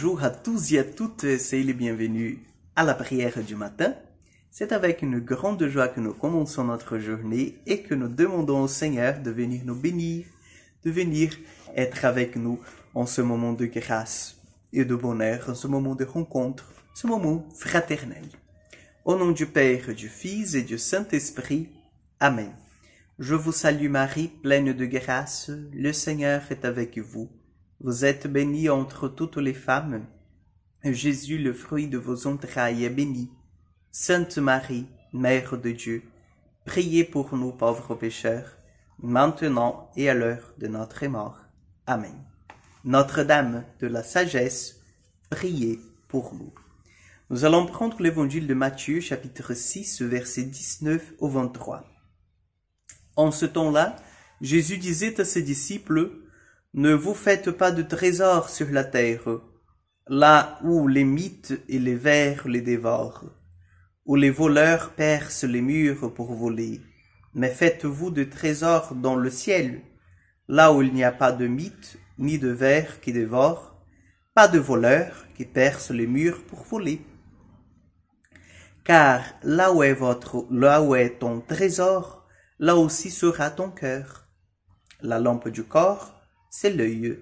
Bonjour à tous et à toutes, c'est les bienvenus à la prière du matin. C'est avec une grande joie que nous commençons notre journée et que nous demandons au Seigneur de venir nous bénir, de venir être avec nous en ce moment de grâce et de bonheur, en ce moment de rencontre, ce moment fraternel. Au nom du Père, du Fils et du Saint-Esprit. Amen. Je vous salue Marie, pleine de grâce, le Seigneur est avec vous. Vous êtes bénie entre toutes les femmes, Jésus, le fruit de vos entrailles, est béni. Sainte Marie, Mère de Dieu, priez pour nous pauvres pécheurs, maintenant et à l'heure de notre mort. Amen. Notre-Dame de la Sagesse, priez pour nous. Nous allons prendre l'évangile de Matthieu, chapitre 6, verset 19 au 23. En ce temps-là, Jésus disait à ses disciples, ne vous faites pas de trésors sur la terre, là où les mythes et les vers les dévorent, où les voleurs percent les murs pour voler. Mais faites-vous de trésors dans le ciel, là où il n'y a pas de mythes ni de vers qui dévorent, pas de voleurs qui percent les murs pour voler. Car là où est votre, là où est ton trésor, là aussi sera ton cœur. La lampe du corps c'est l'œil.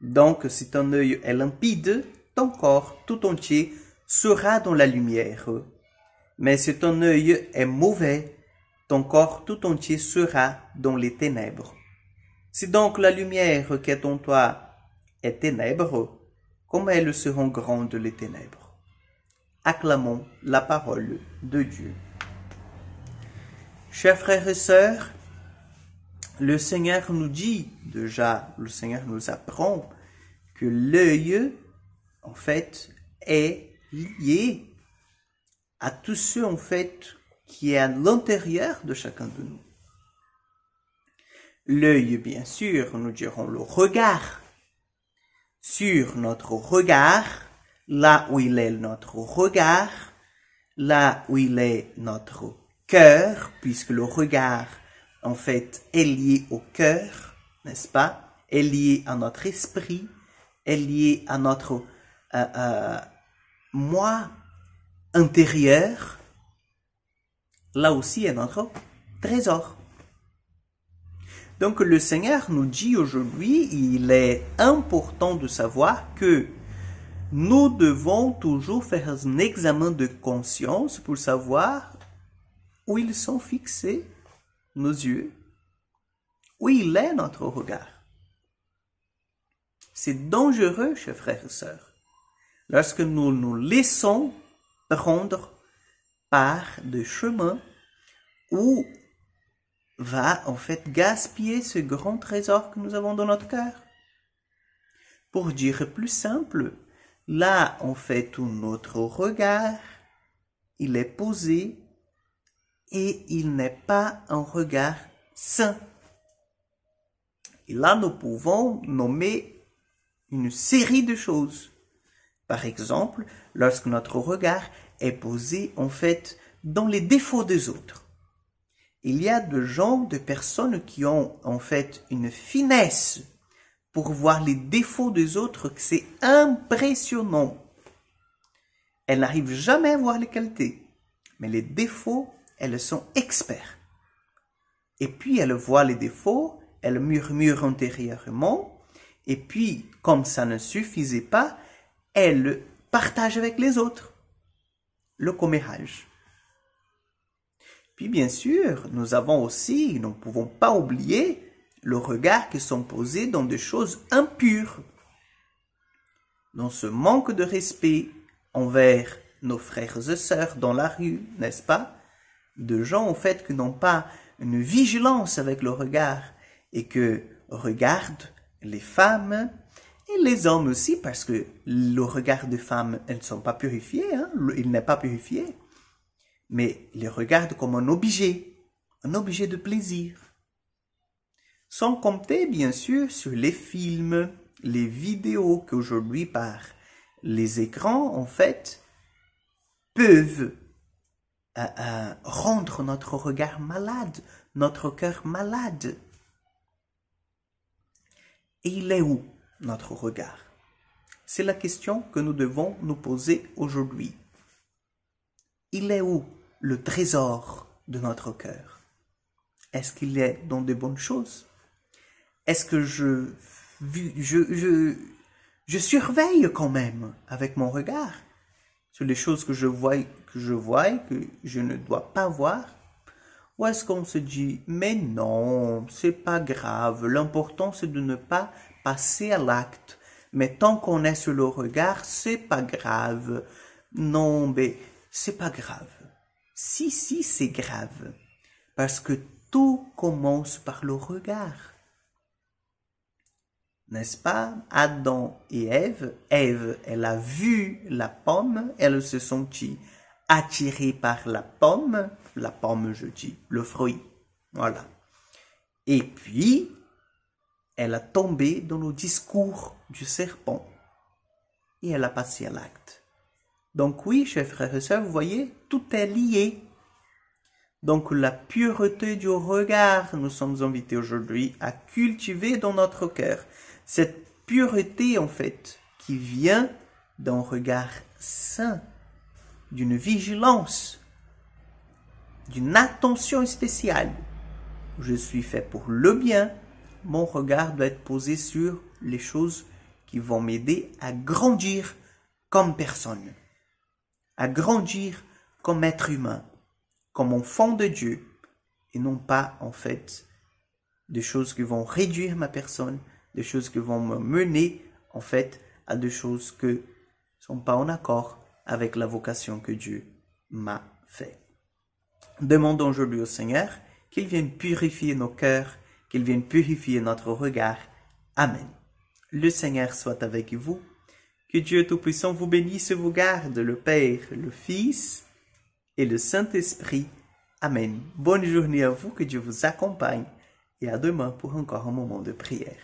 Donc si ton œil est limpide, ton corps tout entier sera dans la lumière. Mais si ton œil est mauvais, ton corps tout entier sera dans les ténèbres. Si donc la lumière qui est en toi est ténèbre, comme elles seront grandes les ténèbres. Acclamons la parole de Dieu. Chers frères et sœurs, le Seigneur nous dit déjà, le Seigneur nous apprend que l'œil, en fait, est lié à tout ce, en fait, qui est à l'intérieur de chacun de nous. L'œil, bien sûr, nous dirons le regard. Sur notre regard, là où il est notre regard, là où il est notre cœur, puisque le regard en fait, est liée au cœur, n'est-ce pas Est liée à notre esprit, est liée à notre euh, euh, moi intérieur. Là aussi est notre trésor. Donc le Seigneur nous dit aujourd'hui, il est important de savoir que nous devons toujours faire un examen de conscience pour savoir où ils sont fixés nos yeux, où il est notre regard. C'est dangereux, chers frères et sœurs, lorsque nous nous laissons prendre par des chemins où va en fait gaspiller ce grand trésor que nous avons dans notre cœur. Pour dire plus simple, là en fait où notre regard il est posé et il n'est pas un regard sain. Et là, nous pouvons nommer une série de choses. Par exemple, lorsque notre regard est posé, en fait, dans les défauts des autres. Il y a de gens, de personnes qui ont, en fait, une finesse pour voir les défauts des autres, que c'est impressionnant. Elles n'arrivent jamais à voir les qualités, mais les défauts elles sont experts. Et puis elles voient les défauts, elles murmurent intérieurement, et puis, comme ça ne suffisait pas, elles partagent avec les autres le commérage. Puis bien sûr, nous avons aussi, nous ne pouvons pas oublier, le regard qui sont posés dans des choses impures, dans ce manque de respect envers nos frères et sœurs dans la rue, n'est-ce pas de gens au fait que n'ont pas une vigilance avec le regard et que regardent les femmes et les hommes aussi parce que le regard des femmes, elles ne sont pas purifiées, hein. il n'est pas purifié, mais les regardent comme un objet, un objet de plaisir. Sans compter bien sûr sur les films, les vidéos qu'aujourd'hui par les écrans en fait peuvent rendre notre regard malade, notre cœur malade. Et il est où notre regard C'est la question que nous devons nous poser aujourd'hui. Il est où le trésor de notre cœur Est-ce qu'il est dans de bonnes choses Est-ce que je, je, je surveille quand même avec mon regard sur les choses que je vois que je vois et que je ne dois pas voir Ou est-ce qu'on se dit mais non, c'est pas grave, l'important c'est de ne pas passer à l'acte. Mais tant qu'on est sur le regard, c'est pas grave. Non, mais c'est pas grave. Si, si, c'est grave. Parce que tout commence par le regard. N'est-ce pas Adam et Ève, Ève, elle a vu la pomme, elle se sentit attirée par la pomme, la pomme je dis, le fruit, voilà. Et puis, elle a tombé dans le discours du serpent et elle a passé à l'acte. Donc oui, chers frères et sœurs, vous voyez, tout est lié. Donc la pureté du regard, nous sommes invités aujourd'hui à cultiver dans notre cœur. Cette pureté, en fait, qui vient d'un regard saint d'une vigilance, d'une attention spéciale. Je suis fait pour le bien. Mon regard doit être posé sur les choses qui vont m'aider à grandir comme personne, à grandir comme être humain, comme enfant de Dieu, et non pas en fait des choses qui vont réduire ma personne, des choses qui vont me mener en fait à des choses que sont pas en accord avec la vocation que Dieu m'a faite. Demandons aujourd'hui au Seigneur qu'il vienne purifier nos cœurs, qu'il vienne purifier notre regard. Amen. Le Seigneur soit avec vous. Que Dieu Tout-Puissant vous bénisse et vous garde, le Père, le Fils et le Saint-Esprit. Amen. Bonne journée à vous, que Dieu vous accompagne et à demain pour encore un moment de prière.